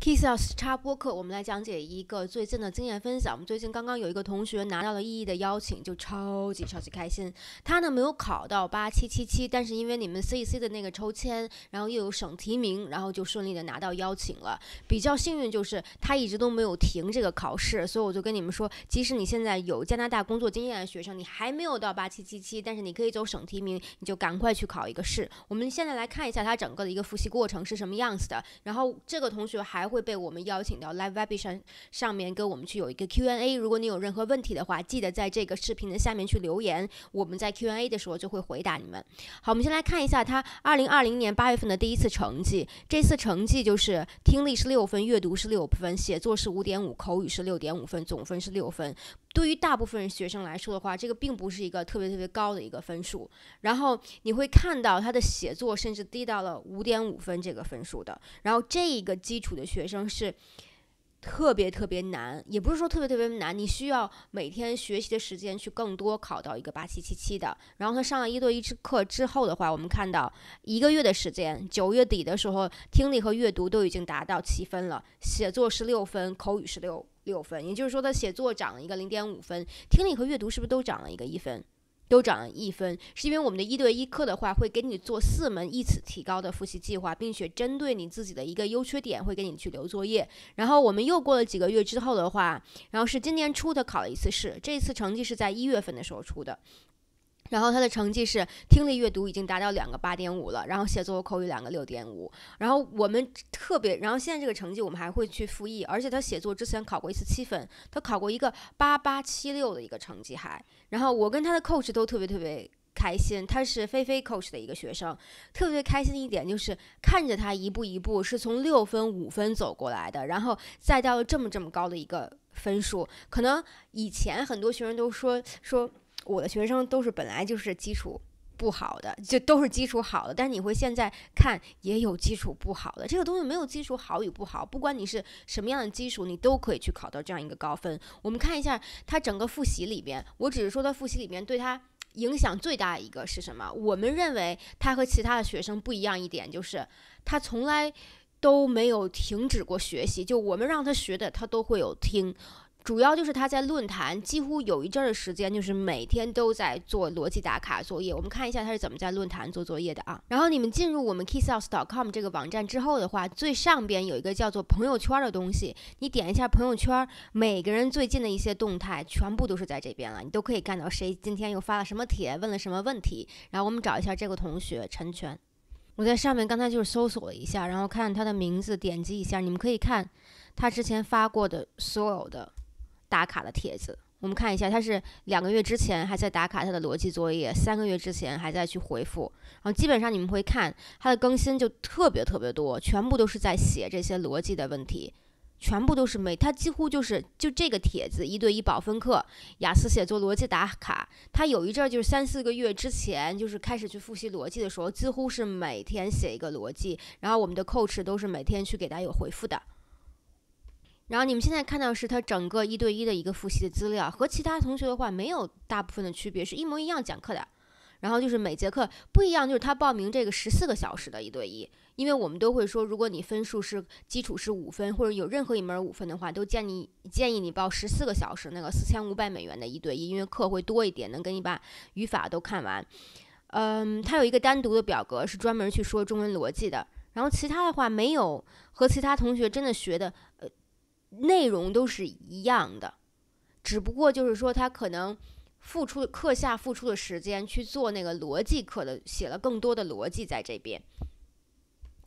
Kiss House 插播课，我们来讲解一个最近的经验分享。我们最近刚刚有一个同学拿到了 EE 的邀请，就超级超级开心。他呢没有考到8777，但是因为你们 CEC 的那个抽签，然后又有省提名，然后就顺利的拿到邀请了。比较幸运就是他一直都没有停这个考试，所以我就跟你们说，即使你现在有加拿大工作经验的学生，你还没有到8777，但是你可以走省提名，你就赶快去考一个试。我们现在来看一下他整个的一个复习过程是什么样子的。然后这个同学还。会被我们邀请到 Live Web 上上面跟我们去有一个 Q&A。如果你有任何问题的话，记得在这个视频的下面去留言，我们在 Q&A 的时候就会回答你们。好，我们先来看一下他二零二零年八月份的第一次成绩。这次成绩就是听力是六分，阅读是六分，写作是五点五，口语是六点五分，总分是六分。对于大部分学生来说的话，这个并不是一个特别特别高的一个分数。然后你会看到他的写作甚至低到了五点五分这个分数的。然后这一个基础的学学生是特别特别难，也不是说特别特别难，你需要每天学习的时间去更多考到一个八七七七的。然后他上了一对一课之后的话，我们看到一个月的时间，九月底的时候，听力和阅读都已经达到七分了，写作是六分，口语是六六分，也就是说他写作涨了一个零点五分，听力和阅读是不是都涨了一个一分？都涨一分，是因为我们的一对一课的话，会给你做四门一次提高的复习计划，并且针对你自己的一个优缺点，会给你去留作业。然后我们又过了几个月之后的话，然后是今年初的考了一次试，这次成绩是在一月份的时候出的。然后他的成绩是听力、阅读已经达到两个八点五了，然后写作和口语两个六点五。然后我们特别，然后现在这个成绩我们还会去复议。而且他写作之前考过一次七分，他考过一个八八七六的一个成绩还。然后我跟他的 coach 都特别特别开心，他是菲菲 coach 的一个学生，特别开心的一点就是看着他一步一步是从六分五分走过来的，然后再到了这么这么高的一个分数。可能以前很多学生都说说。我的学生都是本来就是基础不好的，就都是基础好的，但是你会现在看也有基础不好的。这个东西没有基础好与不好，不管你是什么样的基础，你都可以去考到这样一个高分。我们看一下他整个复习里边，我只是说他复习里边对他影响最大一个是什么？我们认为他和其他的学生不一样一点，就是他从来都没有停止过学习，就我们让他学的，他都会有听。主要就是他在论坛，几乎有一阵儿的时间，就是每天都在做逻辑打卡作业。我们看一下他是怎么在论坛做作业的啊？然后你们进入我们 kisshouse.com 这个网站之后的话，最上边有一个叫做朋友圈的东西，你点一下朋友圈，每个人最近的一些动态全部都是在这边了，你都可以看到谁今天又发了什么帖，问了什么问题。然后我们找一下这个同学陈全，我在上面刚才就是搜索了一下，然后看他的名字，点击一下，你们可以看他之前发过的所有的。打卡的帖子，我们看一下，他是两个月之前还在打卡他的逻辑作业，三个月之前还在去回复，然后基本上你们会看他的更新就特别特别多，全部都是在写这些逻辑的问题，全部都是每他几乎就是就这个帖子一对一保分课雅思写作逻辑打卡，他有一阵儿就是三四个月之前就是开始去复习逻辑的时候，几乎是每天写一个逻辑，然后我们的 coach 都是每天去给他有回复的。然后你们现在看到是他整个一对一的一个复习的资料，和其他同学的话没有大部分的区别，是一模一样讲课的。然后就是每节课不一样，就是他报名这个十四个小时的一对一，因为我们都会说，如果你分数是基础是五分，或者有任何一门五分的话，都建议建议你报十四个小时那个四千五百美元的一对一，因为课会多一点，能给你把语法都看完。嗯，他有一个单独的表格是专门去说中文逻辑的，然后其他的话没有和其他同学真的学的呃。内容都是一样的，只不过就是说他可能付出课下付出的时间去做那个逻辑课的，写了更多的逻辑在这边。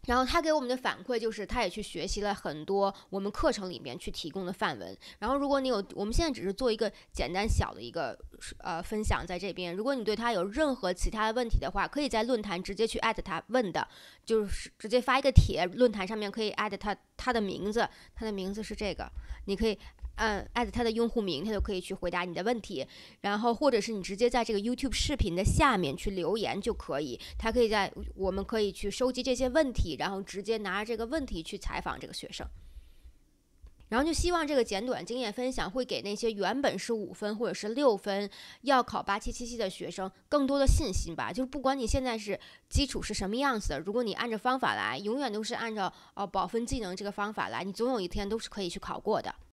然后他给我们的反馈就是，他也去学习了很多我们课程里面去提供的范文。然后，如果你有，我们现在只是做一个简单小的一个呃分享在这边。如果你对他有任何其他问题的话，可以在论坛直接去艾特他问的，就是直接发一个帖，论坛上面可以艾特他他的名字，他的名字是这个，你可以。按他的用户名，他就可以去回答你的问题。然后，或者是你直接在这个 YouTube 视频的下面去留言就可以。他可以在，我们可以去收集这些问题，然后直接拿着这个问题去采访这个学生。然后就希望这个简短经验分享会给那些原本是五分或者是六分要考八七七七的学生更多的信心吧。就是不管你现在是基础是什么样子的，如果你按照方法来，永远都是按照哦保分技能这个方法来，你总有一天都是可以去考过的。